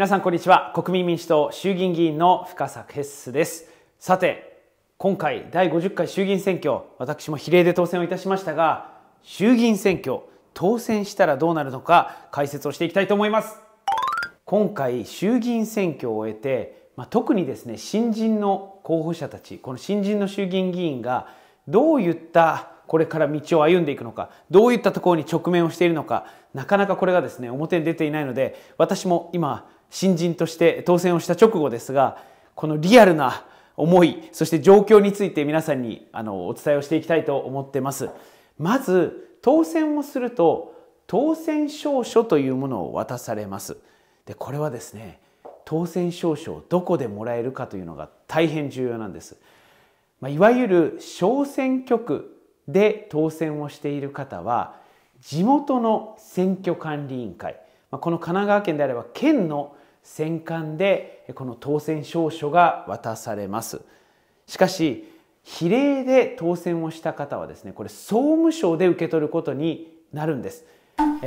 皆さんこんにちは国民民主党衆議院議員の深作ヘッスですさて今回第50回衆議院選挙私も比例で当選をいたしましたが衆議院選挙当選したらどうなるのか解説をしていきたいと思います今回衆議院選挙を終えて、まあ、特にですね新人の候補者たちこの新人の衆議院議員がどういったこれから道を歩んでいくのかどういったところに直面をしているのかなかなかこれがですね表に出ていないので私も今新人として当選をした直後ですがこのリアルな思いそして状況について皆さんにあのお伝えをしていきたいと思ってますまず当選をすると当選証書というものを渡されますでこれはですね当選証書をどこでもらえるかというのが大変重要なんです、まあ、いわゆる小選挙区で当選をしている方は地元の選挙管理委員会、まあ、この神奈川県であれば県の戦艦でこの当選証書が渡されますしかし比例で当選をした方はですねこれ総務省で受け取ることになるんです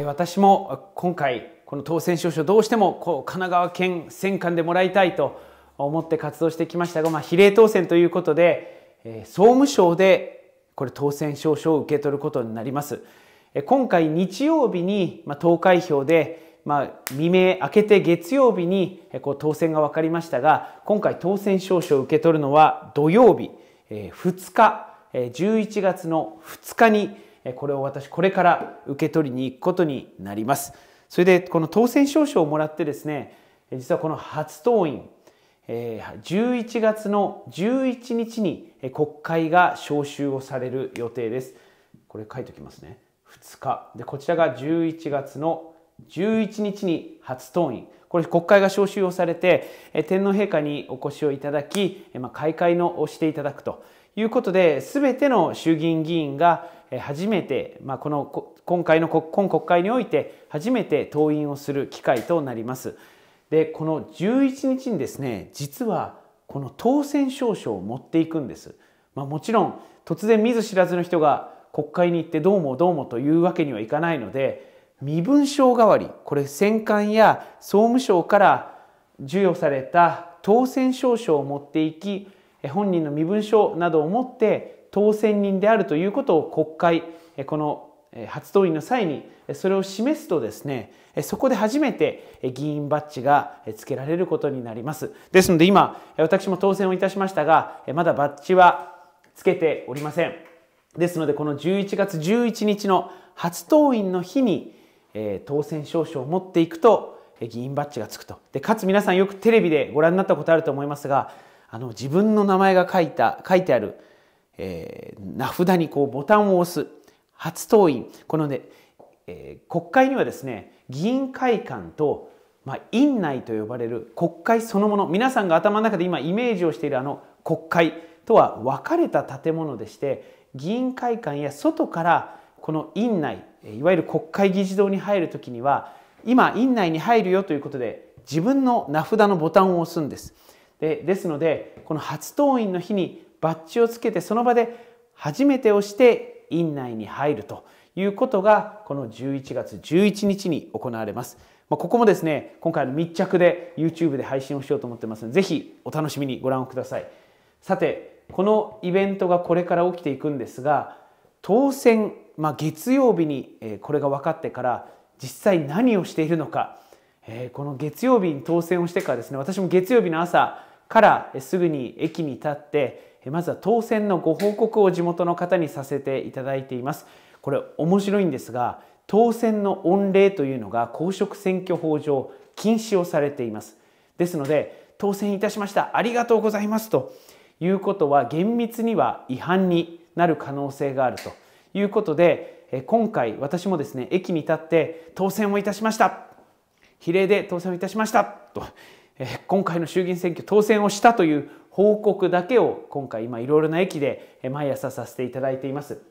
私も今回この当選証書どうしてもこう神奈川県戦艦でもらいたいと思って活動してきましたが、まあ、比例当選ということで、え総務省でこれ当選証書を受け取ることになります。え今回日曜日に、ま投開票でまあ、未明明けて月曜日にこう当選が分かりましたが今回当選証書を受け取るのは土曜日、えー、2日、えー、11月の2日にえこれを私これから受け取りに行くことになりますそれでこの当選証書をもらってですね実はこの初党員11月の11日に国会が召集をされる予定ですこれ書いておきますね2日でこちらが11月の11日に初登院これ国会が召集をされて天皇陛下にお越しをいただき、まあ、開会のをしていただくということで全ての衆議院議員が初めて、まあ、この今回の今国会において初めて登院をする機会となります。でこの11日にですね実はこの当選証書を持っていくんです。まあ、もちろん突然見ず知らずの人が国会に行ってどうもどうもというわけにはいかないので身分証代わりこれ選管や総務省から授与された当選証書を持っていき本人の身分証などを持って当選人であるということを国会この初登院の際にそれを示すとですねそこで初めて議員バッジが付けられることになりますですので今私も当選をいたしましたがまだバッジは付けておりませんですのでこの11月11日の初登院の日にえー、当選証書を持っていくと議員バッジがつくとでかつ皆さんよくテレビでご覧になったことあると思いますがあの自分の名前が書いた書いてある、えー、名札にこうボタンを押す初登院このね、えー、国会にはですね議員会館と、まあ、院内と呼ばれる国会そのもの皆さんが頭の中で今イメージをしているあの国会とは分かれた建物でして議員会館や外からこの院内いわゆる国会議事堂に入る時には今院内に入るよということで自分の名札のボタンを押すんですでですのでこの初登院の日にバッジをつけてその場で初めて押して院内に入るということがこの11月11日に行われます。まあ、ここもですね今回の密着で YouTube で配信をしようと思ってますので是非お楽しみにご覧ください。さてこのイベントがこれから起きていくんですが当選まあ、月曜日にこれが分かってから実際何をしているのか、えー、この月曜日に当選をしてからですね私も月曜日の朝からすぐに駅に立ってまずは当選のご報告を地元の方にさせていただいています。これ面白いんですが当選の御礼というのが公職選挙法上禁止をされています。ですので当選いたしましたありがとうございますということは厳密には違反になる可能性があるということで、今回私もですね、駅に立って当選をいたしました。比例で当選をいたしましたと、今回の衆議院選挙当選をしたという報告だけを今回今いろいろな駅で毎朝させていただいています。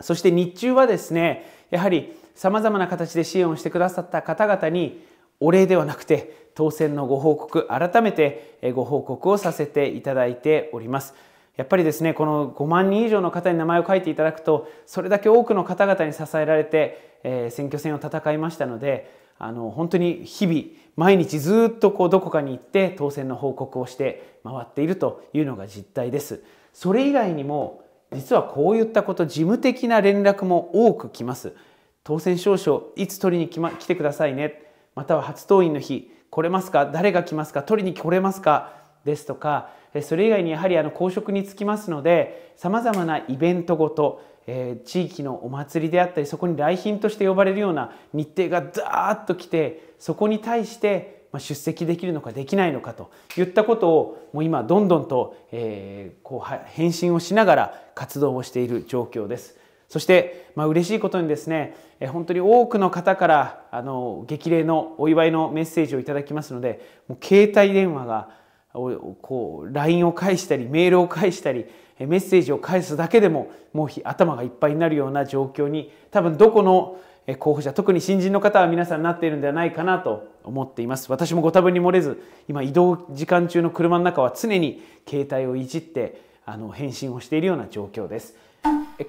そして日中はですね、やはり様々な形で支援をしてくださった方々にお礼ではなくて当選のご報告、改めてご報告をさせていただいております。やっぱりですね、この5万人以上の方に名前を書いていただくと、それだけ多くの方々に支えられて、えー、選挙戦を戦いましたので、あの、本当に日々、毎日ずっとこう、どこかに行って当選の報告をして回っているというのが実態です。それ以外にも、実はこういったこと、事務的な連絡も多く来ます。当選証書、いつ取りに来,、ま、来てくださいね。または初登院の日、来れますか誰が来ますか取りに来れますかですとかそれ以外にやはりあの公職につきますのでさまざまなイベントごと、えー、地域のお祭りであったりそこに来賓として呼ばれるような日程がザーッと来てそこに対して出席できるのかできないのかといったことをもう今どんどんと、えー、こう返信をしながら活動をしている状況です。そして、まあ嬉しいことにですね、本当に多くの方からあの激励のお祝いのメッセージをいただきますので、もう携帯電話がこう LINE を返したりメールを返したりメッセージを返すだけでももう頭がいっぱいになるような状況に多分どこの候補者特に新人の方は皆さんなっているんではないかなと思っています私もご多分に漏れず今移動時間中の車の中は常に携帯をいじってあの返信をしているような状況です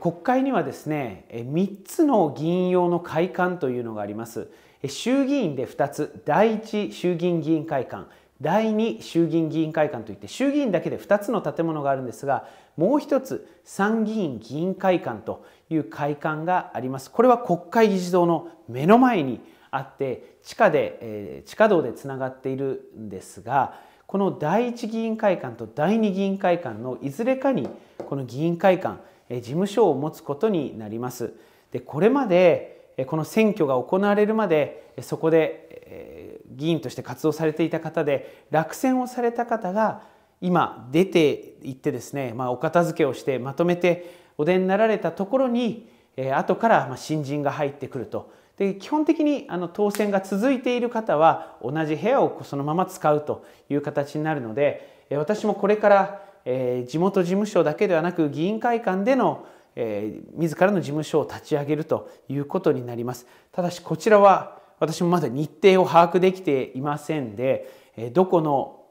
国会にはですね3つの議員用の会館というのがあります衆議院で2つ第一衆議院議員会館第2衆議院議員会館といって衆議院だけで2つの建物があるんですがもう一つ参議院議員会館という会館がありますこれは国会議事堂の目の前にあって地下で、えー、地下道でつながっているんですがこの第1議員会館と第2議員会館のいずれかにこの議員会館、えー、事務所を持つことになります。でこれまでこの選挙が行われるまでそこで、えー議員として活動されていた方で落選をされた方が今出ていってですね、まあ、お片付けをしてまとめてお出になられたところに、えー、後から新人が入ってくるとで基本的にあの当選が続いている方は同じ部屋をそのまま使うという形になるので私もこれから、えー、地元事務所だけではなく議員会館でのえー、自らの事務所を立ち上げるということになりますただしこちらは私もまだ日程を把握できていませんで、どこの、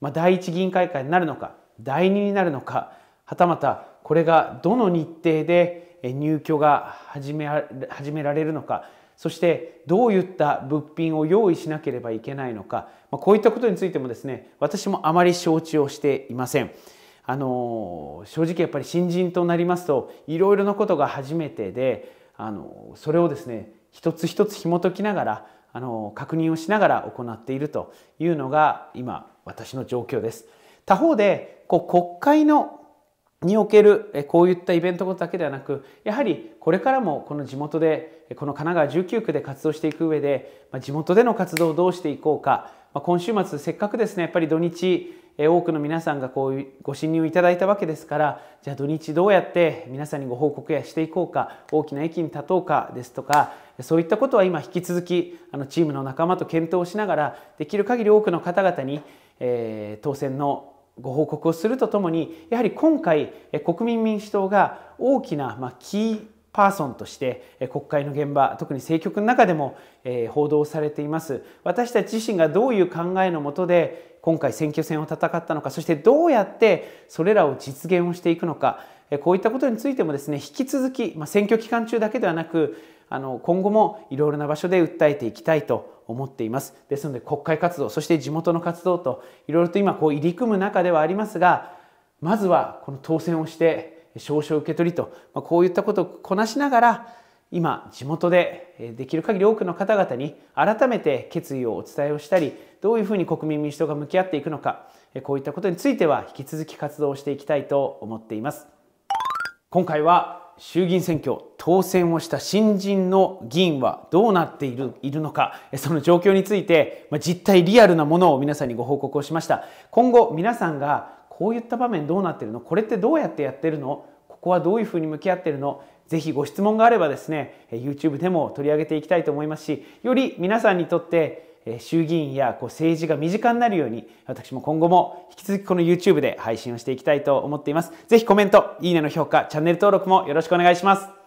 まあ、第一議員会館になるのか、第二になるのか、はたまたこれがどの日程で入居が始め始められるのか、そしてどういった物品を用意しなければいけないのか、まあ、こういったことについてもですね、私もあまり承知をしていません。あの正直やっぱり新人となりますといろいろなことが初めてであのそれをですね一つ一つ紐解きながらあの確認をしながら行っているというのが今私の状況です。他方でこう国会のにおけるこういったイベントだけではなくやはりこれからもこの地元でこの神奈川19区で活動していく上で地元での活動をどうしていこうか今週末せっかくですねやっぱり土日多くの皆さんがこういうご侵入いただいたわけですからじゃあ土日どうやって皆さんにご報告やしていこうか大きな駅に立とうかですとかそういったことは今引き続きあのチームの仲間と検討しながらできる限り多くの方々に、えー、当選のご報告をするとともにやはり今回国民民主党が大きな、まあ、キーパーソンとして国会の現場特に政局の中でも報道されています私たち自身がどういう考えのもとで今回選挙戦を戦ったのかそしてどうやってそれらを実現をしていくのかこういったことについてもですね引き続き、まあ、選挙期間中だけではなくあの今後もいろいろな場所で訴えていきたいと思っていますですので国会活動そして地元の活動といろいろと今こう入り組む中ではありますがまずはこの当選をして証書を受け取りと、まあ、こういったことをこなしながら今地元でできる限り多くの方々に改めて決意をお伝えをしたりどういうふうに国民民主党が向き合っていくのかこういったことについては引き続き活動していきたいと思っています今回は衆議院選挙当選をした新人の議員はどうなっているいるのかその状況について実態リアルなものを皆さんにご報告をしました今後皆さんがこういった場面どうなっているのこれってどうやってやってるのここはどういうふうに向き合っているのぜひご質問があればですね、YouTube でも取り上げていきたいと思いますし、より皆さんにとって衆議院やこう政治が身近になるように、私も今後も引き続きこの YouTube で配信をしていきたいと思っています。ぜひコメント、いいねの評価、チャンネル登録もよろしくお願いします。